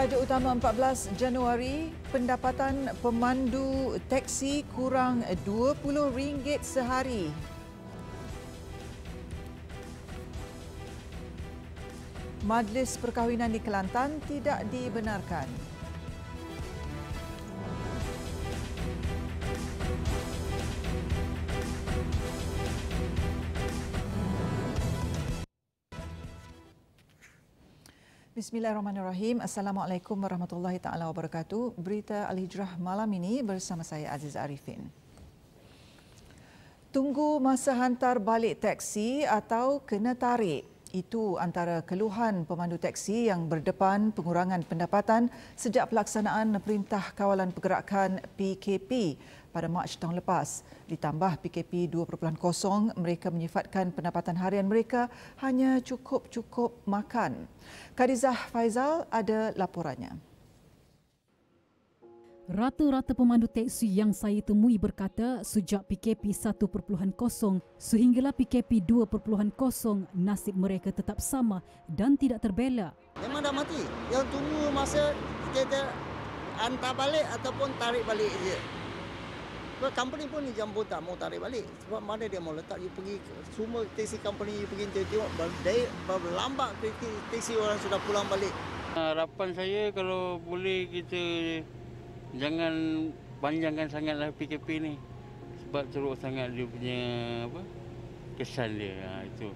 Tajuk utama 14 Januari, pendapatan pemandu teksi kurang RM20 sehari. Majlis perkahwinan di Kelantan tidak dibenarkan. Bismillahirrahmanirrahim. Assalamualaikum warahmatullahi taala wabarakatuh. Berita Al-Hijrah malam ini bersama saya Aziz Arifin. Tunggu masa hantar balik teksi atau kena tarik. Itu antara keluhan pemandu teksi yang berdepan pengurangan pendapatan sejak pelaksanaan Perintah Kawalan Pergerakan PKP pada Mac tahun lepas. Ditambah PKP 2.0, mereka menyifatkan pendapatan harian mereka hanya cukup-cukup makan. Kadizah Faizal ada laporannya. Rata-rata pemandu teksi yang saya temui berkata sejak PKP 1.0 sehinggalah PKP 2.0 nasib mereka tetap sama dan tidak terbela. Memang dah mati. Yang tunggu masa kita, kita hantar balik ataupun tarik balik je. Sebab company pun ni jambut tak mau tarik balik. Sebab mana dia mau letak, you pergi semua teksi company, you pergi tengok, berlambat teksi orang sudah pulang balik. Harapan saya kalau boleh kita jangan panjangkan sangat sangatlah PKP ni sebab teruk sangat dia punya apa kesan dia ha, itu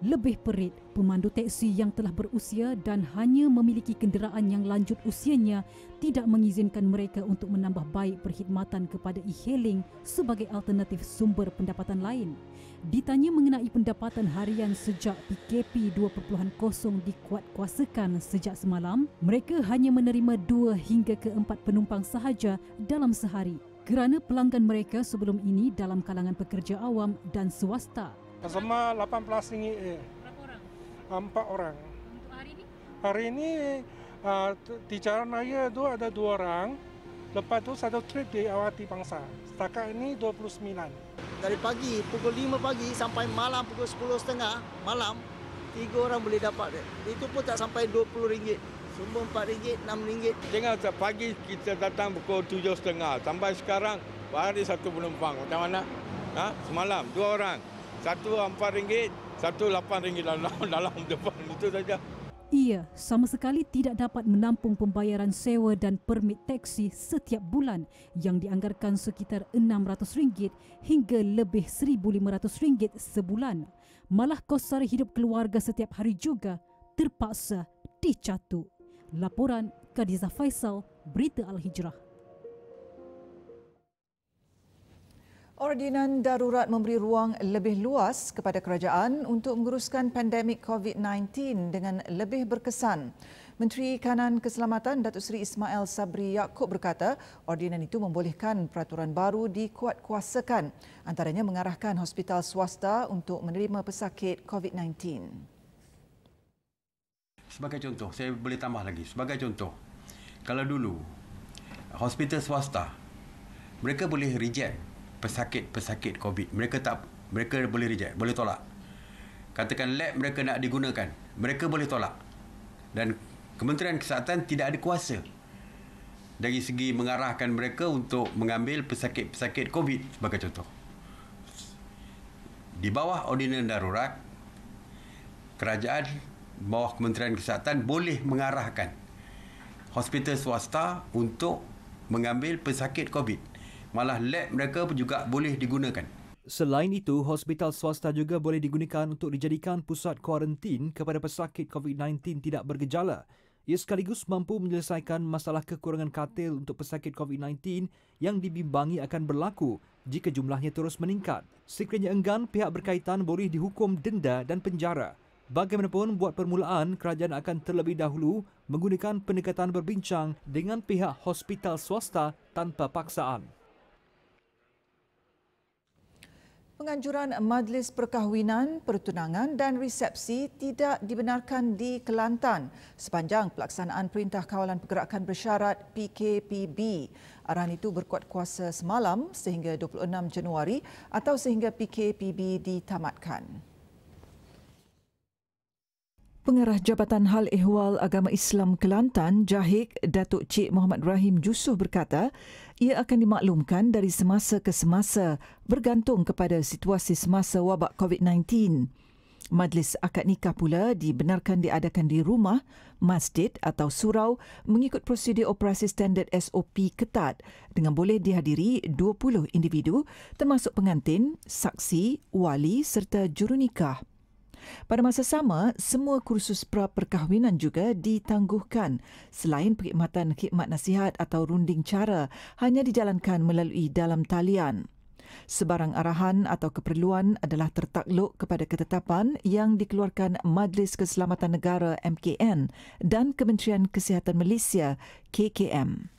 lebih perit pemandu teksi yang telah berusia dan hanya memiliki kenderaan yang lanjut usianya tidak mengizinkan mereka untuk menambah baik perkhidmatan kepada e-hailing sebagai alternatif sumber pendapatan lain. Ditanya mengenai pendapatan harian sejak PKP 2.0 dikuatkuasakan sejak semalam, mereka hanya menerima 2 hingga ke 4 penumpang sahaja dalam sehari kerana pelanggan mereka sebelum ini dalam kalangan pekerja awam dan swasta. Sama 18 ringgit. Eh. Berapa orang? Empat orang. Untuk hari ini? Hari ini uh, di jalan raya itu ada dua orang. Lepas tu satu trip di awal di bangsa. Setakat ini 29. Dari pagi pukul 5 pagi sampai malam pukul 10.30 malam, tiga orang boleh dapat. Itu pun tak sampai 20 ringgit, RM4, ringgit, 6 ringgit. sejak pagi kita datang pukul 7.30. Sampai sekarang, hari satu penumpang. Macam mana? Ha? Semalam, dua orang. Satu empat ringgit, satu lapan ringgit dalam, dalam depan. Itu saja. Ia sama sekali tidak dapat menampung pembayaran sewa dan permit teksi setiap bulan yang dianggarkan sekitar enam ratus ringgit hingga lebih seribu lima ratus ringgit sebulan. Malah kos sara hidup keluarga setiap hari juga terpaksa dicatuk. Laporan Kadiza Faisal, Berita Al-Hijrah. Ordinan darurat memberi ruang lebih luas kepada kerajaan untuk menguruskan pandemik COVID-19 dengan lebih berkesan. Menteri Kanan Keselamatan Datuk Seri Ismail Sabri Yaakob berkata, ordinan itu membolehkan peraturan baru dikuatkuasakan, antaranya mengarahkan hospital swasta untuk menerima pesakit COVID-19. Sebagai contoh, saya boleh tambah lagi. Sebagai contoh, kalau dulu hospital swasta mereka boleh reject pesakit-pesakit COVID. Mereka tak mereka boleh reject, boleh tolak. Katakan lab mereka nak digunakan, mereka boleh tolak. Dan Kementerian Kesihatan tidak ada kuasa dari segi mengarahkan mereka untuk mengambil pesakit-pesakit COVID sebagai contoh. Di bawah ordinan darurat, kerajaan bawah Kementerian Kesihatan boleh mengarahkan hospital swasta untuk mengambil pesakit COVID malah lab mereka pun juga boleh digunakan. Selain itu, hospital swasta juga boleh digunakan untuk dijadikan pusat kuarantin kepada pesakit COVID-19 tidak bergejala. Ia sekaligus mampu menyelesaikan masalah kekurangan katil untuk pesakit COVID-19 yang dibimbangi akan berlaku jika jumlahnya terus meningkat. Sekiranya enggan, pihak berkaitan boleh dihukum denda dan penjara. Bagaimanapun, buat permulaan, kerajaan akan terlebih dahulu menggunakan pendekatan berbincang dengan pihak hospital swasta tanpa paksaan. Penganjuran Majlis Perkahwinan, Pertunangan dan Resepsi tidak dibenarkan di Kelantan sepanjang pelaksanaan Perintah Kawalan Pergerakan Bersyarat PKPB. Arahan itu berkuat kuasa semalam sehingga 26 Januari atau sehingga PKPB ditamatkan. Pengarah Jabatan Hal Ehwal Agama Islam Kelantan, Jahik Datuk Cik Muhammad Rahim Jusuf berkata, ia akan dimaklumkan dari semasa ke semasa bergantung kepada situasi semasa wabak COVID-19. Majlis akad nikah pula dibenarkan diadakan di rumah, masjid atau surau mengikut prosedur operasi standard SOP ketat dengan boleh dihadiri 20 individu termasuk pengantin, saksi, wali serta juru nikah. Pada masa sama, semua kursus pra-perkahwinan juga ditangguhkan. Selain perkhidmatan khidmat nasihat atau runding cara hanya dijalankan melalui dalam talian. Sebarang arahan atau keperluan adalah tertakluk kepada ketetapan yang dikeluarkan Majlis Keselamatan Negara MKN dan Kementerian Kesihatan Malaysia KKM.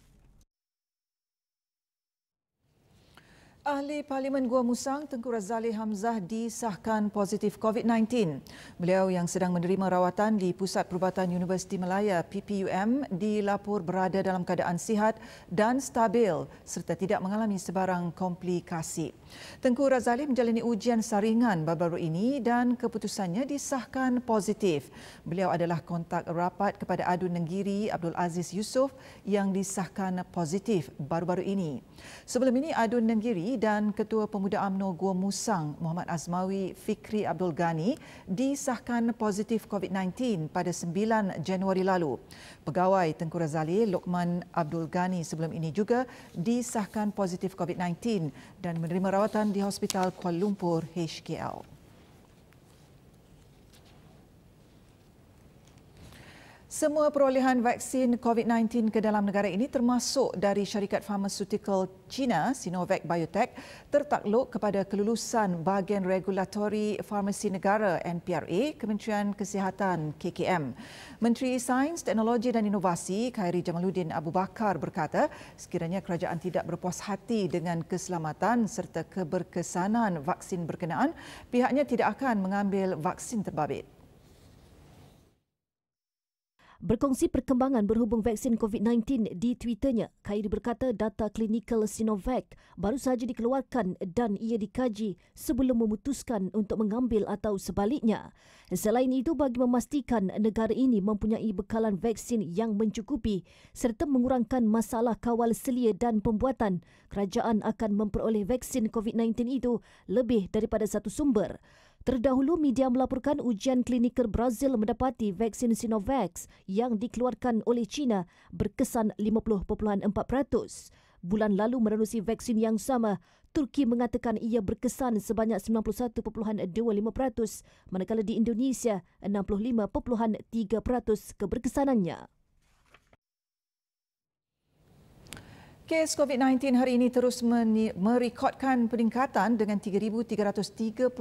Ahli Parlimen Gua Musang Tengku Razali Hamzah disahkan positif COVID-19. Beliau yang sedang menerima rawatan di Pusat Perubatan Universiti Melaya PPUM dilaporkan berada dalam keadaan sihat dan stabil serta tidak mengalami sebarang komplikasi. Tengku Razali menjalani ujian saringan baru-baru ini dan keputusannya disahkan positif. Beliau adalah kontak rapat kepada Adun Negeri Abdul Aziz Yusof yang disahkan positif baru-baru ini. Sebelum ini Adun Negeri dan Ketua Pemuda Amno Gua Musang Muhammad Azmawi Fikri Abdul Ghani disahkan positif COVID-19 pada 9 Januari lalu. Pegawai Tengku Razali Lokman Abdul Ghani sebelum ini juga disahkan positif COVID-19 dan menerima rawatan di Hospital Kuala Lumpur HKL. Semua perolehan vaksin COVID-19 ke dalam negara ini termasuk dari syarikat pharmaceutical China Sinovac Biotech tertakluk kepada kelulusan bahagian regulatory farmasi negara NPRA Kementerian Kesihatan KKM. Menteri Sains, Teknologi dan Inovasi Khairi Jamaluddin Abu Bakar berkata sekiranya kerajaan tidak berpuas hati dengan keselamatan serta keberkesanan vaksin berkenaan, pihaknya tidak akan mengambil vaksin terbabit berkongsi perkembangan berhubung vaksin COVID-19 di Twitternya. Khairi berkata data klinikal Sinovac baru sahaja dikeluarkan dan ia dikaji sebelum memutuskan untuk mengambil atau sebaliknya. Selain itu, bagi memastikan negara ini mempunyai bekalan vaksin yang mencukupi serta mengurangkan masalah kawal selia dan pembuatan, kerajaan akan memperoleh vaksin COVID-19 itu lebih daripada satu sumber. Terdahulu, media melaporkan ujian klinikal Brazil mendapati vaksin Sinovac yang dikeluarkan oleh China berkesan 50.4%. Bulan lalu menerusi vaksin yang sama, Turki mengatakan ia berkesan sebanyak 91.25% manakala di Indonesia 65.3% keberkesanannya. Kes COVID-19 hari ini terus merekodkan peningkatan dengan 3,337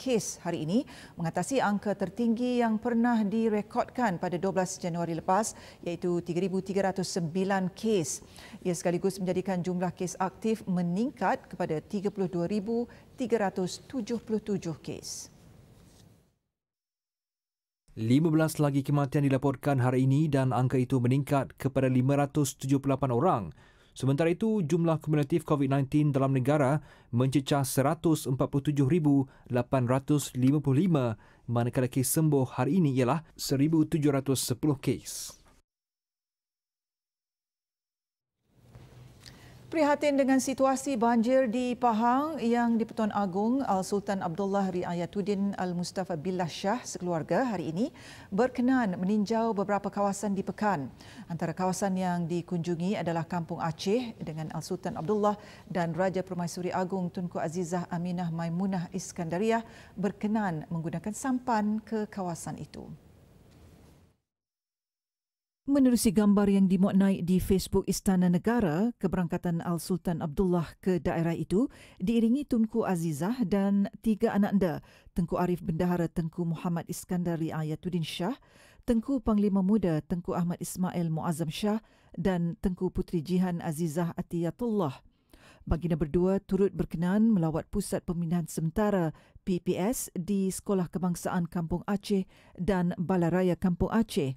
kes hari ini mengatasi angka tertinggi yang pernah direkodkan pada 12 Januari lepas iaitu 3,309 kes. Ia sekaligus menjadikan jumlah kes aktif meningkat kepada 32,377 kes. 15 lagi kematian dilaporkan hari ini dan angka itu meningkat kepada 578 orang Sementara itu, jumlah kumulatif COVID-19 dalam negara mencecah 147,855 manakala kes sembuh hari ini ialah 1,710 kes. Prihatin dengan situasi banjir di Pahang yang di-Pertuan Agung Al-Sultan Abdullah Riayatuddin Al-Mustafa Billah Shah sekeluarga hari ini berkenan meninjau beberapa kawasan di Pekan. Antara kawasan yang dikunjungi adalah Kampung Aceh dengan Al-Sultan Abdullah dan Raja Permaisuri Agung Tunku Azizah Aminah Maimunah Iskandariah berkenan menggunakan sampan ke kawasan itu. Menerusi gambar yang dimuat naik di Facebook Istana Negara, keberangkatan Al-Sultan Abdullah ke daerah itu diiringi Tunku Azizah dan tiga anak anda, Tengku Arif Bendahara Tengku Muhammad Iskandar Riayatuddin Shah, Tengku Panglima Muda Tengku Ahmad Ismail Muazzam Shah dan Tengku Puteri Jihan Azizah Atiyatullah. Baginda berdua turut berkenan melawat Pusat Pemindahan Sementara PPS di Sekolah Kebangsaan Kampung Aceh dan Balaraya Kampung Aceh.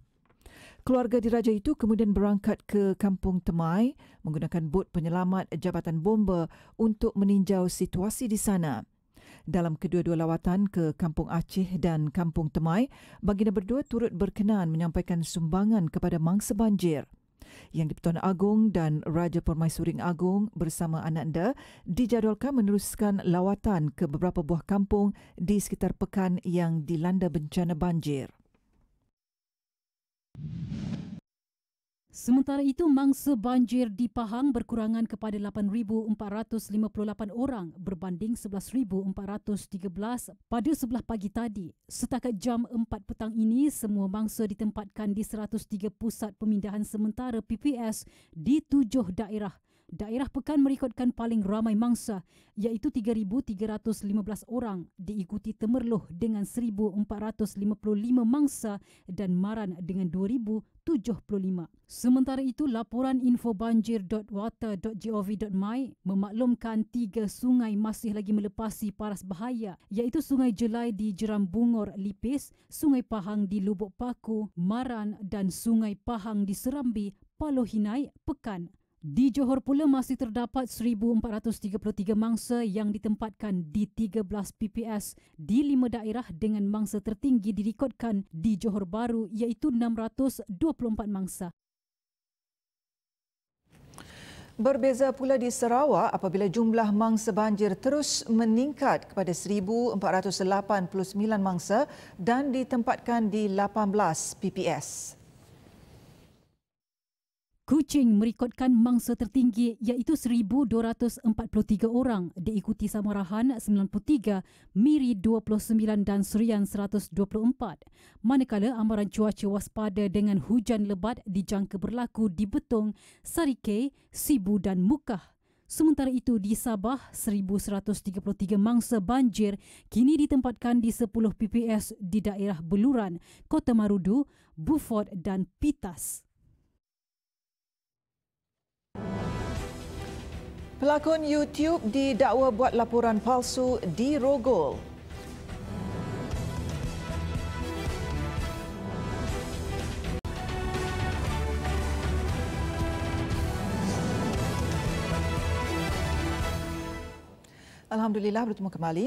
Keluarga diraja itu kemudian berangkat ke Kampung Temai menggunakan bot penyelamat Jabatan Bomba untuk meninjau situasi di sana. Dalam kedua-dua lawatan ke Kampung Aceh dan Kampung Temai, baginda berdua turut berkenan menyampaikan sumbangan kepada mangsa banjir. Yang Dipertuan pertuan Agong dan Raja Permaisuri Agong bersama Ananda dijadualkan meneruskan lawatan ke beberapa buah kampung di sekitar pekan yang dilanda bencana banjir. Sementara itu, mangsa banjir di Pahang berkurangan kepada 8,458 orang berbanding 11,413 pada sebelah pagi tadi. Setakat jam 4 petang ini, semua mangsa ditempatkan di 103 pusat pemindahan sementara PPS di tujuh daerah daerah pekan merekodkan paling ramai mangsa iaitu 3,315 orang diikuti Temerloh dengan 1,455 mangsa dan Maran dengan 2,000 Sementara itu, laporan infobanjir.water.gov.my memaklumkan tiga sungai masih lagi melepasi paras bahaya iaitu Sungai Jelai di Jeram Bungor Lipis, Sungai Pahang di Lubuk Paku, Maran dan Sungai Pahang di Serambi, Palohinai, Pekan. Di Johor pula masih terdapat 1433 mangsa yang ditempatkan di 13 PPS di lima daerah dengan mangsa tertinggi direkodkan di Johor Baru iaitu 624 mangsa. Berbeza pula di Sarawak apabila jumlah mangsa banjir terus meningkat kepada 1489 mangsa dan ditempatkan di 18 PPS. Kuching merekodkan mangsa tertinggi iaitu 1,243 orang diikuti Samarahan 93, Miri 29 dan Surian 124. Manakala amaran cuaca waspada dengan hujan lebat dijangka berlaku di Betong, Sarike, Sibu dan Mukah. Sementara itu di Sabah, 1,133 mangsa banjir kini ditempatkan di 10 PPS di daerah Beluran, Kota Marudu, Buford dan Pitas. Pelakon YouTube didakwa buat laporan palsu di Rogol. Alhamdulillah bertemu kembali.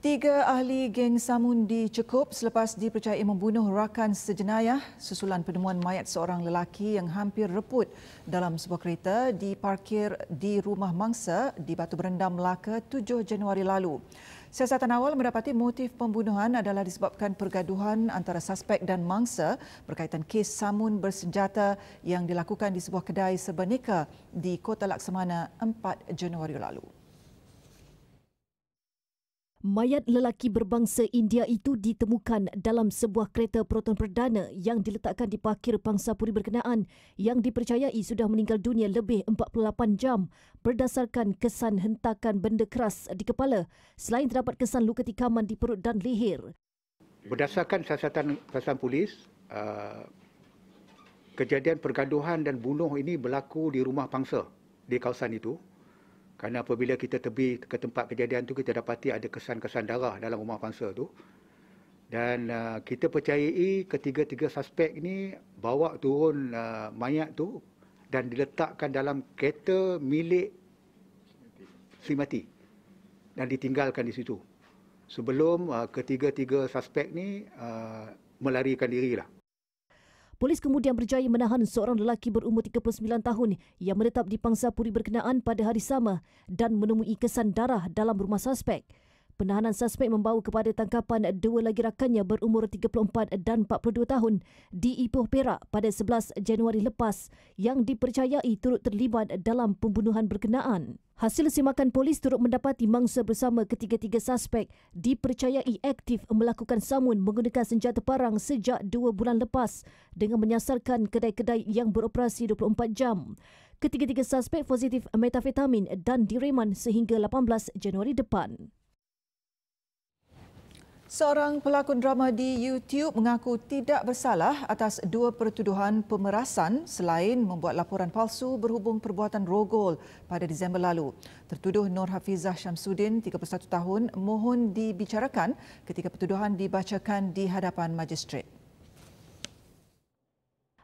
Tiga ahli geng Samun dicekup selepas dipercayai membunuh rakan sejenayah susulan penemuan mayat seorang lelaki yang hampir reput dalam sebuah kereta diparkir di rumah mangsa di Batu Berendam, Melaka 7 Januari lalu. Siasatan awal mendapati motif pembunuhan adalah disebabkan pergaduhan antara suspek dan mangsa berkaitan kes Samun bersenjata yang dilakukan di sebuah kedai sebenika di Kota Laksamana 4 Januari lalu. Mayat lelaki berbangsa India itu ditemukan dalam sebuah kereta proton perdana yang diletakkan di parkir pangsapuri berkenaan yang dipercayai sudah meninggal dunia lebih 48 jam berdasarkan kesan hentakan benda keras di kepala selain terdapat kesan luka tikaman di perut dan leher. Berdasarkan siasatan siasatan polis, uh, kejadian pergaduhan dan bunuh ini berlaku di rumah pangsa di kawasan itu kerana apabila kita tebi ke tempat kejadian tu kita dapati ada kesan-kesan darah dalam rumah pangsa tu. Dan uh, kita percayai ketiga-tiga suspek ni bawa turun uh, mayat tu dan diletakkan dalam kereta milik Sri Mati dan ditinggalkan di situ. Sebelum uh, ketiga-tiga suspek ni uh, melarikan diri lah polis kemudian berjaya menahan seorang lelaki berumur 39 tahun yang menetap di pangsa puri berkenaan pada hari sama dan menemui kesan darah dalam rumah suspek. Penahanan suspek membawa kepada tangkapan dua lagi rakannya berumur 34 dan 42 tahun di Ipoh Perak pada 11 Januari lepas yang dipercayai turut terlibat dalam pembunuhan berkenaan. Hasil simakan polis turut mendapati mangsa bersama ketiga-tiga suspek dipercayai aktif melakukan samun menggunakan senjata parang sejak dua bulan lepas dengan menyasarkan kedai-kedai yang beroperasi 24 jam. Ketiga-tiga suspek positif metafetamin dan direman sehingga 18 Januari depan. Seorang pelakon drama di YouTube mengaku tidak bersalah atas dua pertuduhan pemerasan selain membuat laporan palsu berhubung perbuatan rogol pada Disember lalu. Tertuduh Nur Hafizah Syamsuddin, 31 tahun, mohon dibicarakan ketika pertuduhan dibacakan di hadapan majistret.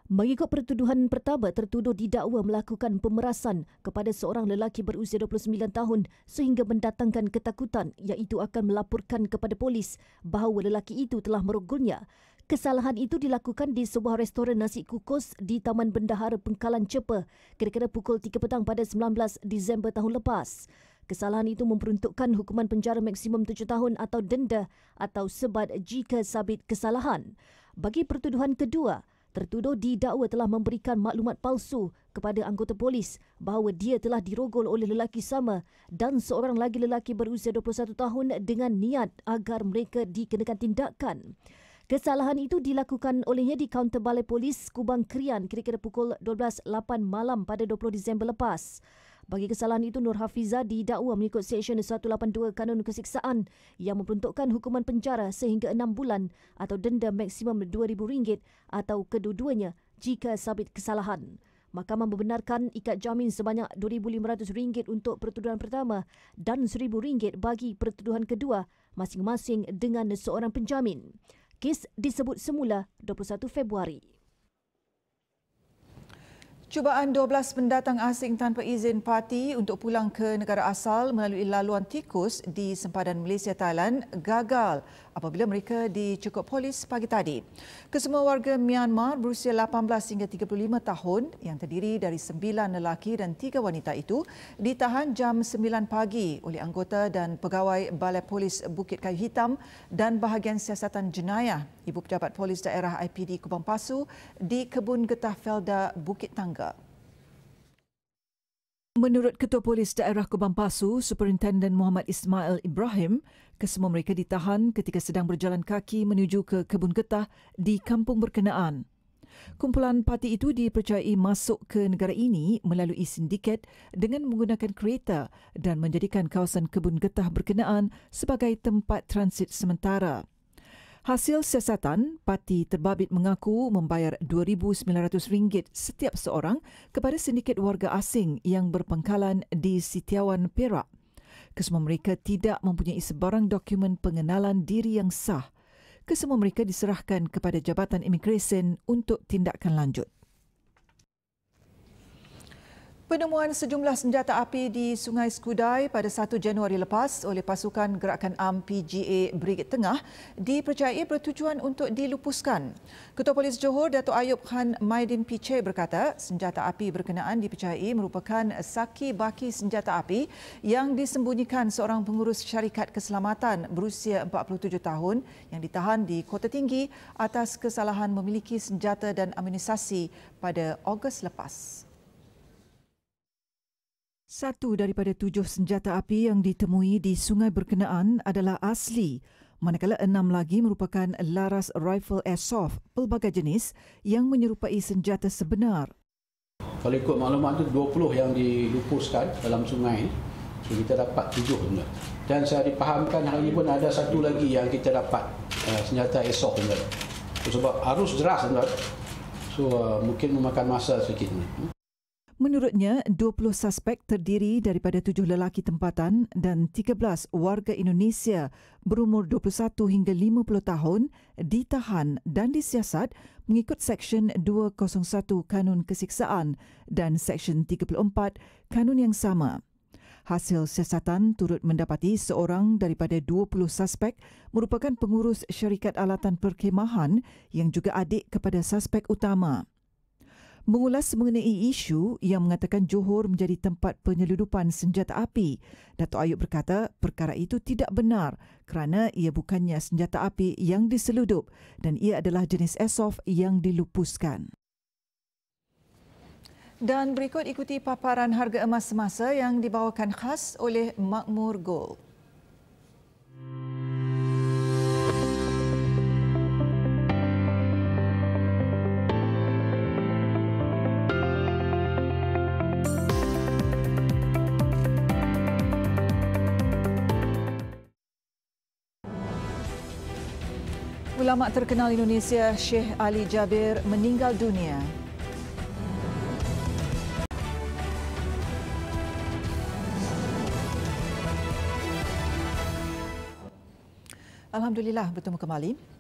Mengikut pertuduhan pertama, tertuduh didakwa melakukan pemerasan kepada seorang lelaki berusia 29 tahun sehingga mendatangkan ketakutan iaitu akan melaporkan kepada polis bahawa lelaki itu telah merogolnya. Kesalahan itu dilakukan di sebuah restoran nasi kukus di Taman Bendahara Pengkalan Cepa kira-kira pukul 3 petang pada 19 Disember tahun lepas. Kesalahan itu memperuntukkan hukuman penjara maksimum 7 tahun atau denda atau sebat jika sabit kesalahan. Bagi pertuduhan kedua, Tertuduh didakwa telah memberikan maklumat palsu kepada anggota polis bahawa dia telah dirogol oleh lelaki sama dan seorang lagi lelaki berusia 21 tahun dengan niat agar mereka dikenakan tindakan. Kesalahan itu dilakukan olehnya di kaunter balai polis Kubang Krian kira-kira pukul 12.08 malam pada 20 Disember lepas. Bagi kesalahan itu, Nur Hafiza didakwa mengikut Seksyen 182 Kanun Kesiksaan yang memperuntukkan hukuman penjara sehingga enam bulan atau denda maksimum RM2,000 atau kedua-duanya jika sabit kesalahan. Mahkamah membenarkan ikat jamin sebanyak RM2,500 untuk pertuduhan pertama dan RM1,000 bagi pertuduhan kedua masing-masing dengan seorang penjamin. Kes disebut semula 21 Februari. Cubaan 12 pendatang asing tanpa izin parti untuk pulang ke negara asal melalui laluan tikus di sempadan Malaysia Thailand gagal apabila mereka dicukup polis pagi tadi. Kesemua warga Myanmar berusia 18 hingga 35 tahun yang terdiri dari 9 lelaki dan 3 wanita itu ditahan jam 9 pagi oleh anggota dan pegawai Balai Polis Bukit Kayu Hitam dan bahagian siasatan jenayah Ibu Pejabat Polis Daerah IPD Kubang Pasu di Kebun Getah Felda Bukit Tangga. Menurut Ketua Polis Daerah Kubang Pasu, Superintenden Muhammad Ismail Ibrahim, kesemua mereka ditahan ketika sedang berjalan kaki menuju ke kebun getah di kampung berkenaan. Kumpulan parti itu dipercayai masuk ke negara ini melalui sindiket dengan menggunakan kereta dan menjadikan kawasan kebun getah berkenaan sebagai tempat transit sementara. Hasil siasatan, parti terbabit mengaku membayar RM2,900 setiap seorang kepada sindiket warga asing yang berpengkalan di Sitiawan Perak. Kesemua mereka tidak mempunyai sebarang dokumen pengenalan diri yang sah. Kesemua mereka diserahkan kepada Jabatan imigresen untuk tindakan lanjut. Penemuan sejumlah senjata api di Sungai Skudai pada 1 Januari lepas oleh pasukan gerakan am PGA Brigade Tengah dipercayai bertujuan untuk dilupuskan. Ketua Polis Johor Datuk Ayub Khan Maidin Piche berkata, senjata api berkenaan dipercayai merupakan saki baki senjata api yang disembunyikan seorang pengurus syarikat keselamatan berusia 47 tahun yang ditahan di Kota Tinggi atas kesalahan memiliki senjata dan amunisasi pada Ogos lepas. Satu daripada tujuh senjata api yang ditemui di sungai berkenaan adalah asli, manakala enam lagi merupakan laras rifle airsoft pelbagai jenis yang menyerupai senjata sebenar. Kalau ikut maklumat itu, 20 yang dilupuskan dalam sungai ini. So, kita dapat tujuh juga. Dan saya dipahamkan hari ini pun ada satu lagi yang kita dapat uh, senjata airsoft juga. So, sebab arus deras juga. So, uh, mungkin memakan masa sedikit. Menurutnya, 20 suspek terdiri daripada tujuh lelaki tempatan dan 13 warga Indonesia berumur 21 hingga 50 tahun ditahan dan disiasat mengikut Seksyen 201 Kanun Kesiksaan dan Seksyen 34 Kanun yang sama. Hasil siasatan turut mendapati seorang daripada 20 suspek merupakan pengurus syarikat alatan perkhemahan yang juga adik kepada suspek utama mengulas mengenai isu yang mengatakan Johor menjadi tempat penyeludupan senjata api. Dato' Ayub berkata perkara itu tidak benar kerana ia bukannya senjata api yang diseludup dan ia adalah jenis airsoft yang dilupuskan. Dan berikut ikuti paparan harga emas semasa yang dibawakan khas oleh Makmur Gold. Hmm. ulama terkenal Indonesia Syekh Ali Jabir meninggal dunia. Alhamdulillah bertemu kembali.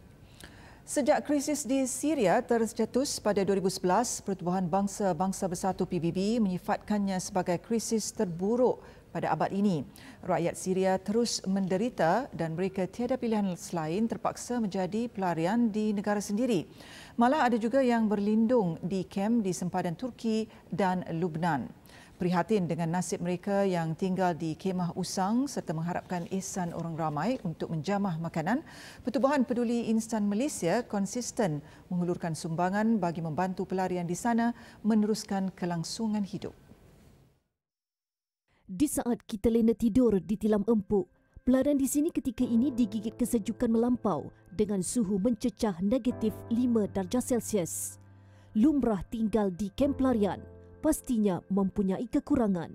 Sejak krisis di Syria tercetus pada 2011, Pertubuhan Bangsa-Bangsa Bersatu PBB menyifatkannya sebagai krisis terburuk pada abad ini. Rakyat Syria terus menderita dan mereka tiada pilihan selain terpaksa menjadi pelarian di negara sendiri. Malah ada juga yang berlindung di kem di sempadan Turki dan Lubnan prihatin dengan nasib mereka yang tinggal di kemah usang serta mengharapkan ihsan orang ramai untuk menjamah makanan. Pertubuhan Peduli Instan Malaysia konsisten mengulurkan sumbangan bagi membantu pelarian di sana meneruskan kelangsungan hidup. Di saat kita lena tidur di tilam empuk, pelarian di sini ketika ini digigit kesejukan melampau dengan suhu mencecah negatif 5 darjah Celsius. Lumrah tinggal di kem pelarian pastinya mempunyai kekurangan.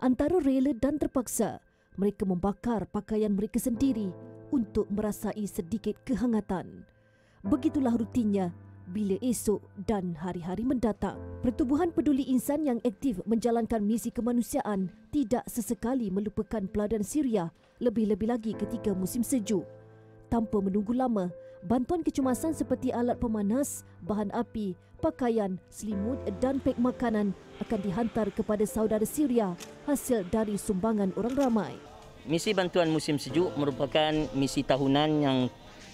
Antara rela dan terpaksa, mereka membakar pakaian mereka sendiri untuk merasai sedikit kehangatan. Begitulah rutinnya bila esok dan hari-hari mendatang. Pertubuhan peduli insan yang aktif menjalankan misi kemanusiaan tidak sesekali melupakan peladan Syria lebih-lebih lagi ketika musim sejuk. Tanpa menunggu lama, bantuan kecemasan seperti alat pemanas, bahan api, pakaian, selimut dan pek makanan akan dihantar kepada saudara Syria hasil dari sumbangan orang ramai. Misi bantuan musim sejuk merupakan misi tahunan yang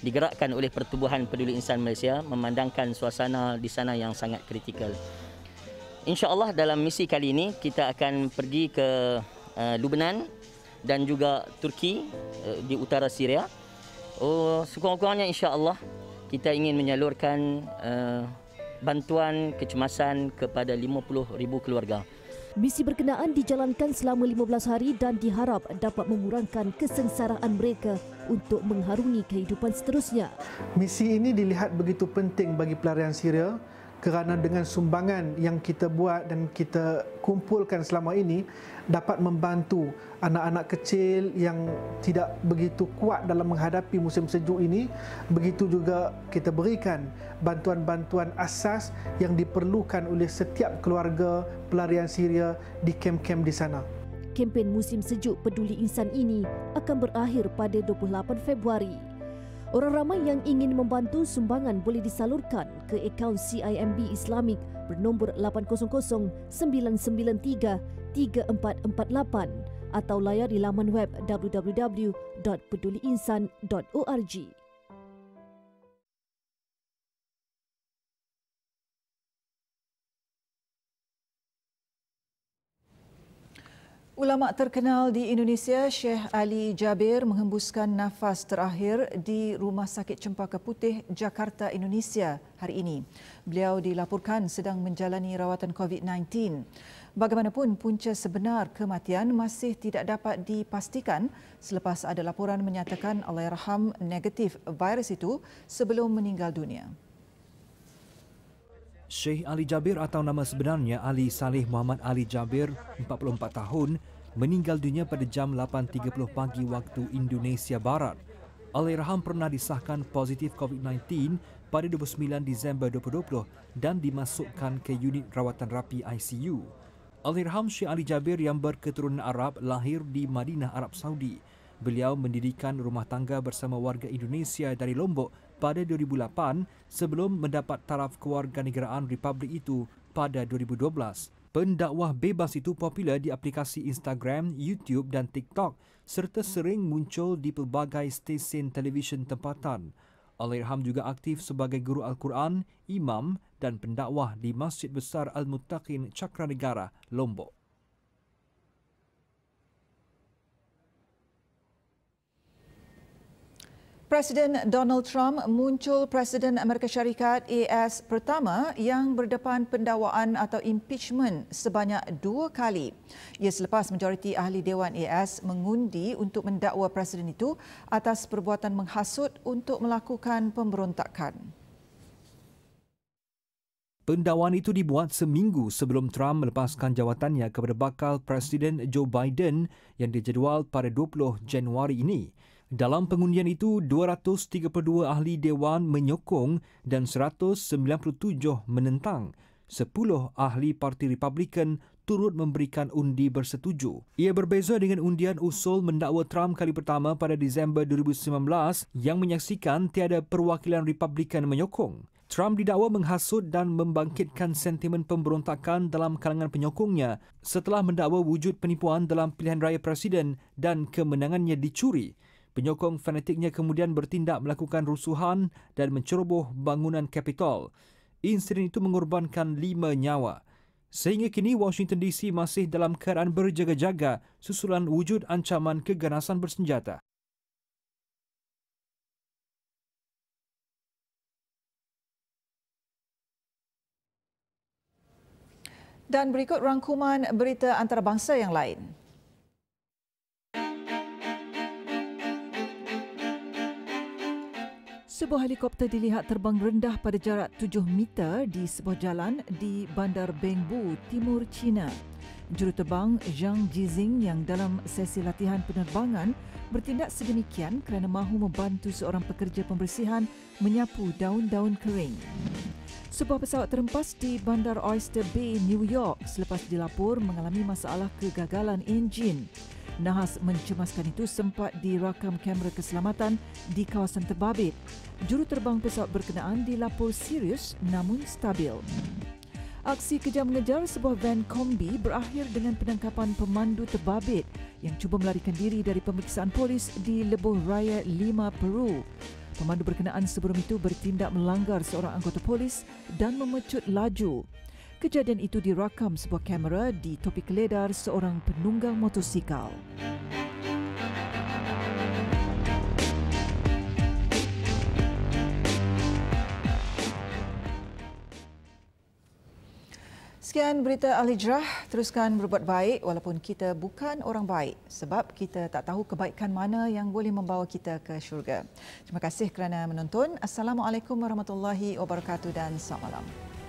digerakkan oleh Pertubuhan Peduli Insan Malaysia memandangkan suasana di sana yang sangat kritikal. InsyaAllah dalam misi kali ini kita akan pergi ke uh, eh, Lubnan dan juga Turki uh, di utara Syria. Oh, sekurang-kurangnya insya-Allah kita ingin menyalurkan uh, bantuan kecemasan kepada 50,000 keluarga. Misi berkenaan dijalankan selama 15 hari dan diharap dapat mengurangkan kesengsaraan mereka untuk mengharungi kehidupan seterusnya. Misi ini dilihat begitu penting bagi pelarian Syria kerana dengan sumbangan yang kita buat dan kita kumpulkan selama ini dapat membantu anak-anak kecil yang tidak begitu kuat dalam menghadapi musim sejuk ini begitu juga kita berikan bantuan-bantuan asas yang diperlukan oleh setiap keluarga pelarian Syria di kem-kem di sana. Kempen musim sejuk peduli insan ini akan berakhir pada 28 Februari. Orang ramai yang ingin membantu sumbangan boleh disalurkan ke akaun CIMB Islamik bernombor 800-993-3448 atau layari laman web www.peduliinsan.org. Ulama terkenal di Indonesia, Syekh Ali Jabir menghembuskan nafas terakhir di Rumah Sakit Cempaka Putih, Jakarta, Indonesia hari ini. Beliau dilaporkan sedang menjalani rawatan COVID-19. Bagaimanapun, punca sebenar kematian masih tidak dapat dipastikan selepas ada laporan menyatakan Allahyarham negatif virus itu sebelum meninggal dunia. Syekh Ali Jabir atau nama sebenarnya Ali Saleh Muhammad Ali Jabir, 44 tahun, meninggal dunia pada jam 8.30 pagi waktu Indonesia Barat. Alirham pernah disahkan positif COVID-19 pada 29 Disember 2020 dan dimasukkan ke unit rawatan rapi ICU. Alirham Syekh Ali Jabir yang berketurunan Arab lahir di Madinah, Arab Saudi. Beliau mendirikan rumah tangga bersama warga Indonesia dari Lombok pada 2008 sebelum mendapat taraf kewarganegaraan republik itu pada 2012. Pendakwah bebas itu popular di aplikasi Instagram, YouTube dan TikTok serta sering muncul di pelbagai stesen televisyen tempatan. Al-Irham juga aktif sebagai guru Al-Quran, imam dan pendakwah di Masjid Besar Al-Muttaqin Cakranegara, Lombok. Presiden Donald Trump muncul Presiden Amerika Syarikat AS pertama yang berdepan pendawaan atau impeachment sebanyak dua kali. Ia selepas majoriti ahli Dewan AS mengundi untuk mendakwa Presiden itu atas perbuatan menghasut untuk melakukan pemberontakan. Pendawaan itu dibuat seminggu sebelum Trump melepaskan jawatannya kepada bakal Presiden Joe Biden yang dijadual pada 20 Januari ini. Dalam pengundian itu, 232 ahli dewan menyokong dan 197 menentang. 10 ahli Parti Republikan turut memberikan undi bersetuju. Ia berbeza dengan undian usul mendakwa Trump kali pertama pada Disember 2019 yang menyaksikan tiada perwakilan Republikan menyokong. Trump didakwa menghasut dan membangkitkan sentimen pemberontakan dalam kalangan penyokongnya setelah mendakwa wujud penipuan dalam pilihan raya presiden dan kemenangannya dicuri. Penyokong fanatiknya kemudian bertindak melakukan rusuhan dan menceroboh bangunan Capitol. Insiden itu mengorbankan lima nyawa. Sehingga kini Washington DC masih dalam keadaan berjaga-jaga susulan wujud ancaman keganasan bersenjata. Dan berikut rangkuman berita antarabangsa yang lain. Sebuah helikopter dilihat terbang rendah pada jarak 7 meter di sebuah jalan di Bandar Bengbu, Timur China. Juruterbang Zhang Jizing yang dalam sesi latihan penerbangan bertindak sedemikian kerana mahu membantu seorang pekerja pembersihan menyapu daun-daun kering. Sebuah pesawat terempas di Bandar Oyster Bay, New York selepas dilapor mengalami masalah kegagalan enjin. Nahas mencemaskan itu sempat dirakam kamera keselamatan di kawasan terbabit. Juruterbang pesawat berkenaan dilapor serius namun stabil. Aksi kejar mengejar sebuah van kombi berakhir dengan penangkapan pemandu terbabit yang cuba melarikan diri dari pemeriksaan polis di Lebuh Raya 5 Peru. Pemandu berkenaan sebelum itu bertindak melanggar seorang anggota polis dan memecut laju. Kejadian itu dirakam sebuah kamera di topi keledar seorang penunggang motosikal. Sekian berita Al-Hijrah. Teruskan berbuat baik walaupun kita bukan orang baik sebab kita tak tahu kebaikan mana yang boleh membawa kita ke syurga. Terima kasih kerana menonton. Assalamualaikum warahmatullahi wabarakatuh dan selamat malam.